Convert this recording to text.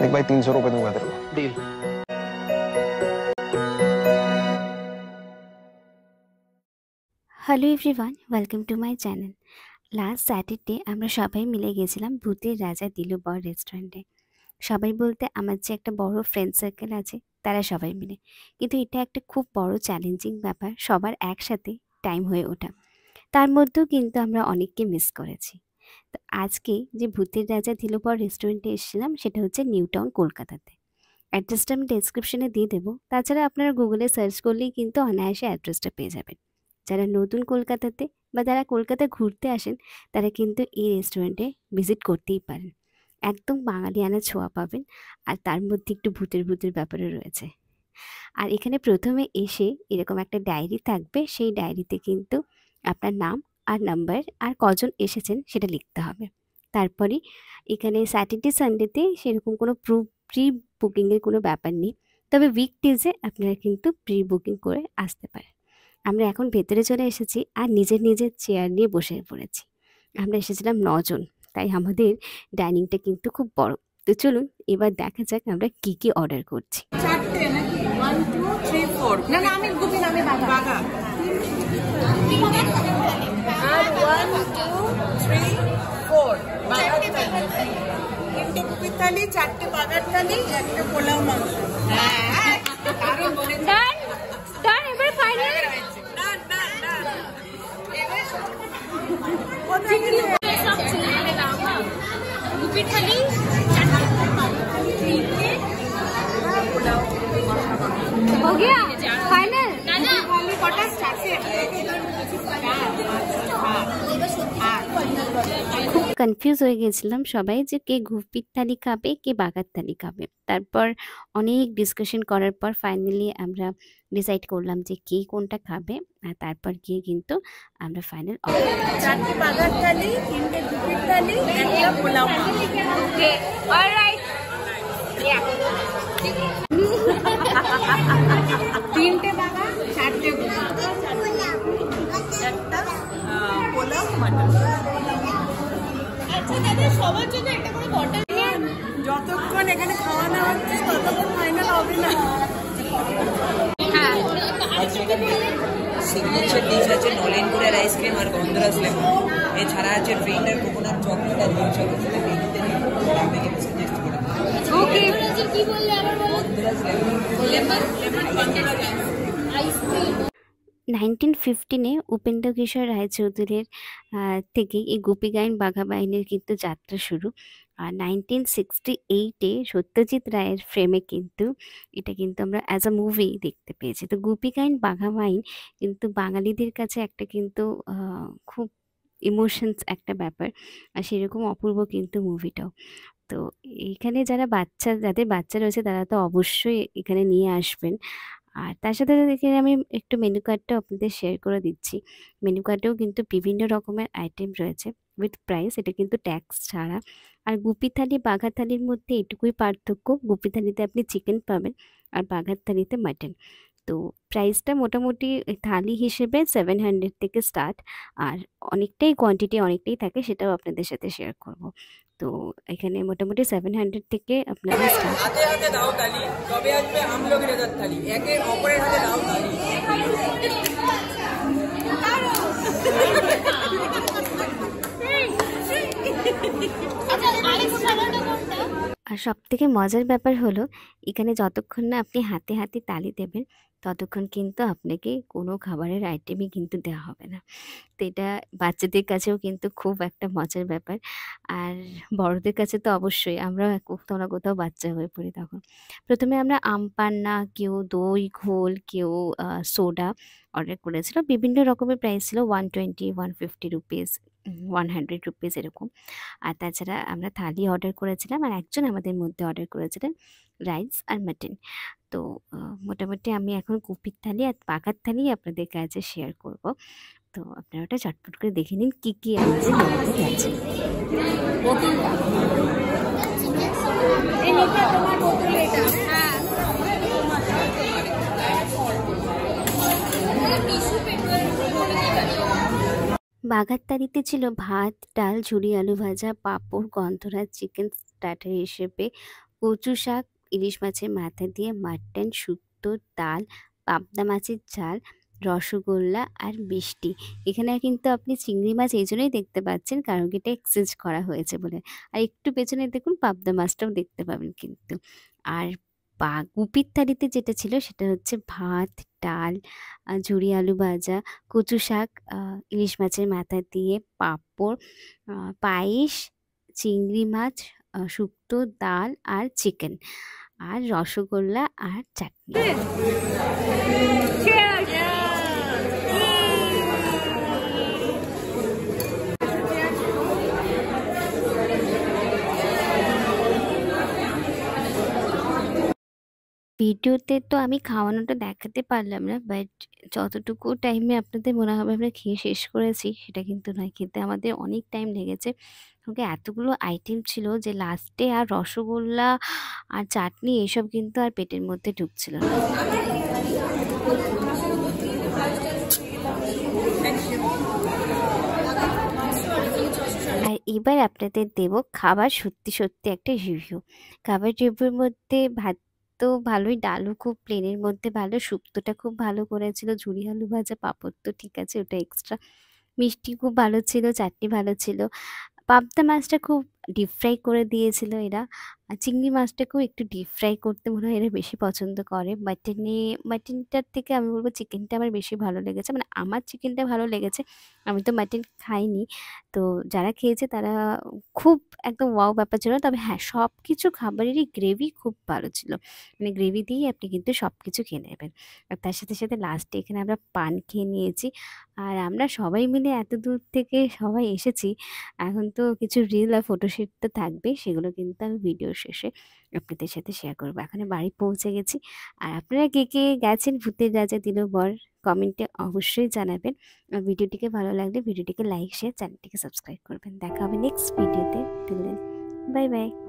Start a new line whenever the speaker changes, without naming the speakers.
देख भाई तीन सौ रुपए दूंगा तेरे को deal hello everyone welcome to my channel last Saturday আমরা সবাই মিলে গেছিলাম ভূতের রাজা দিলুবর রেস্টুরেন্টে সবাই বলতে আমার যে একটা বড় ফ্রেন্ড সার্কেল আছে তারা সবাই মিলে কিন্তু এটা একটা খুব বড় চ্যালেঞ্জিং ব্যাপার সবার একসাথে টাইম হয়ে ওঠা তার মধ্যেও কিন্তু আমরা অনেককে মিস করেছি তো আজকে যে ভূতের রাজা ধিলোপর রেস্টুরেন্টে এসেছিলাম সেটা হচ্ছে নিউ টাউন কলকাতাতে অ্যাড্রেসটা আমি ডেসক্রিপশনে দিয়ে দেবো তাছাড়া আপনারা গুগলে সার্চ করলেই কিন্তু অনায়াসে অ্যাড্রেসটা পেয়ে যাবেন যারা নতুন কলকাতাতে বা যারা কলকাতা ঘুরতে আসেন তারা কিন্তু এই রেস্টুরেন্টে ভিজিট করতেই পারেন একদম বাঙালিয়ানা ছোঁয়া পাবেন আর তার মধ্যে একটু ভূতের ভূতের ব্যাপারও রয়েছে আর এখানে প্রথমে এসে এরকম একটা ডায়েরি থাকবে সেই ডায়েরিতে কিন্তু আপনার নাম আর নাম্বার আর কজন এসেছেন সেটা লিখতে হবে তারপরে এখানে স্যাটারডে সানডেতে সেরকম কোনো প্রু প্রি বুকিংয়ের কোনো ব্যাপার নেই তবে উইক ডেজে আপনারা কিন্তু প্রি বুকিং করে আসতে পারেন আমরা এখন ভেতরে চলে এসেছি আর নিজের নিজের চেয়ার নিয়ে বসে পড়েছি আমরা এসেছিলাম নজন তাই আমাদের ডাইনিংটা কিন্তু খুব বড় তো চলুন এবার দেখা যাক আমরা কি কি অর্ডার করছি না না আমি আমি বাবা number one two three four তিনটে কুপির থালি চারটে বাগার থালি একটা পোলাও মাংস পিঠালি हो गया কনফিউজ হয়ে গেছিলাম সবাই যে কে ঘুপির থালি খাবে কে বাঘার থালি খাবে তারপর অনেক ডিসকাশন করার পর ফাইনালি আমরা ডিসাইড করলাম যে কে কোনটা খাবে আর তারপর গিয়ে কিন্তু আমরা ফাইনাল থালি থালি যতক্ষণ এখানে খাওয়া দাওয়া হচ্ছে ততক্ষণ ফাইনাল হবে না হ্যাঁ। আচ্ছা, আছে নলেন আইসক্রিম আর গন্ধরাজ লেমন এছাড়া আছে ড্রিঙ্কার কোকোনাট নাইনটিন ফিফটিনে উপেন্দ্র কিশোর রায়চৌধুরীর থেকে এই গোপী গায়ন বাঘা বাহিনীর কিন্তু যাত্রা শুরু আর নাইনটিন সিক্সটি এইটে সত্যজিৎ রায়ের ফ্রেমে কিন্তু এটা কিন্তু আমরা অ্যাজ আ মুভি দেখতে পেয়েছি তো গোপী গায়ন বাঘা বাইন কিন্তু বাঙালিদের কাছে একটা কিন্তু খুব ইমোশনস একটা ব্যাপার আর সেরকম অপূর্ব কিন্তু মুভিটাও তো এখানে যারা বাচ্চা যাদের বাচ্চা রয়েছে তারা তো অবশ্যই এখানে নিয়ে আসবেন আর তার সাথে সাথে আমি একটু মেনু কার্ডটা আপনাদের শেয়ার করে দিচ্ছি মেনু কার্ডেও কিন্তু বিভিন্ন রকমের আইটেম রয়েছে উইথ প্রাইস এটা কিন্তু ট্যাক্স ছাড়া আর গুপি থালি বাঘা থালির মধ্যে এটুকুই পার্থক্য গুপি থালিতে আপনি চিকেন পাবেন আর বাঘার থালিতে মাটন তো প্রাইসটা মোটামুটি থালি হিসেবে সেভেন হান্ড্রেড থেকে স্টার্ট আর অনেকটাই কোয়ান্টিটি অনেকটাই থাকে সেটাও আপনাদের সাথে শেয়ার করব তো এখানে মোটামুটি সেভেন হান্ড্রেড থেকে আপনারা হাতে হাতে দাও তালি তবে আসবে তালি একে অপরের হাতে দাও তালি আর সব থেকে মজার ব্যাপার হলো এখানে যতক্ষণ না আপনি হাতে হাতে তালি দেবেন ততক্ষণ কিন্তু আপনাকে কোনো খাবারের আইটেমই কিন্তু দেওয়া হবে না তো এটা বাচ্চাদের কাছেও কিন্তু খুব একটা মজার ব্যাপার আর বড়দের কাছে তো অবশ্যই আমরা কোথাও না কোথাও বাচ্চা হয়ে পড়ি তখন প্রথমে আমরা আম পান্না কেউ দই ঘোল কেউ সোডা অর্ডার করেছিল বিভিন্ন রকমের প্রাইস ছিল one twenty one fifty rupees one hundred rupees এরকম আর তাছাড়া আমরা থালি অর্ডার করেছিলাম আর একজন আমাদের মধ্যে অর্ডার করেছিলেন রাইস আর মাটন তো মোটামুটি আমি এখন কুপির থালি আর পাকার থালি আপনাদের কাছে শেয়ার করব তো আপনারা ওটা চটপট করে দেখে নিন কী কী আমাদের আছে টিস্যু পেপার বাঘার তারিতে ছিল ভাত ডাল ঝুড়ি আলু ভাজা পাঁপড় গন্ধরাজ চিকেন স্টার্টার হিসেবে কচু শাক ইলিশ মাছের মাথা দিয়ে মাটন শুক্তো ডাল পাবদা মাছের ঝাল রসগোল্লা আর মিষ্টি এখানে কিন্তু আপনি চিংড়ি মাছ এই জন্যই দেখতে পাচ্ছেন কারণ এটা এক্সচেঞ্জ করা হয়েছে বলে আর একটু পেছনে দেখুন পাবদা মাছটাও দেখতে পাবেন কিন্তু আর বা গুপির থালিতে যেটা ছিল সেটা হচ্ছে ভাত ডাল ঝুড়ি আলু ভাজা কচু শাক ইলিশ মাছের মাথা দিয়ে পাঁপড় পায়েস চিংড়ি মাছ শুক্তো ডাল আর চিকেন আর রসগোল্লা আর চাটনি ভিডিওতে তো আমি খাওয়ানোটা দেখাতে পারলাম না বাট যতটুকু টাইমে আপনাদের মনে হবে আমরা খেয়ে শেষ করেছি সেটা কিন্তু নয় খেতে আমাদের অনেক টাইম লেগেছে ওকে এতগুলো আইটেম ছিল যে লাস্টে আর রসগোল্লা আর চাটনি এসব কিন্তু আর পেটের মধ্যে ঢুকছিল না এবার আপনাদের দেব খাবার সত্যি সত্যি একটা রিভিউ খাবার রিভিউর মধ্যে ভাত তো ভালোই ডালও খুব প্লেনের মধ্যে ভালো শুক্তোটা খুব ভালো করেছিল ঝুড়ি আলু ভাজা পাঁপড় তো ঠিক আছে ওটা এক্সট্রা মিষ্টি খুব ভালো ছিল চাটনি ভালো ছিল পাবদা মাছটা খুব ডিপ ফ্রাই করে দিয়েছিল এরা আর চিংড়ি মাছটাকেও একটু ডিপ ফ্রাই করতে মনে হয় এরা বেশি পছন্দ করে মাটনে মাটনটার থেকে আমি বলবো চিকেনটা আমার বেশি ভালো লেগেছে মানে আমার চিকেনটা ভালো লেগেছে আমি তো মাটন খাইনি তো যারা খেয়েছে তারা খুব একদম ওয়াও ব্যাপার ছিল তবে হ্যাঁ সব কিছু খাবারেরই গ্রেভি খুব ভালো ছিল মানে গ্রেভি দিয়েই আপনি কিন্তু সব কিছু খেয়ে নেবেন আর তার সাথে সাথে লাস্টে এখানে আমরা পান খেয়ে নিয়েছি আর আমরা সবাই মিলে এত দূর থেকে সবাই এসেছি এখন তো কিছু রিল আর ফটোশুট তো থাকবে সেগুলো কিন্তু আমি ভিডিও শেষে আপনাদের সাথে শেয়ার করবো এখানে বাড়ি পৌঁছে গেছি আর আপনারা কে কে গেছেন ভূতের রাজা দিল বর কমেন্টে অবশ্যই জানাবেন ভিডিওটিকে ভালো লাগলে ভিডিওটিকে লাইক শেয়ার চ্যানেলটিকে সাবস্ক্রাইব করবেন দেখা হবে নেক্সট ভিডিওতে তুললেন বাই বাই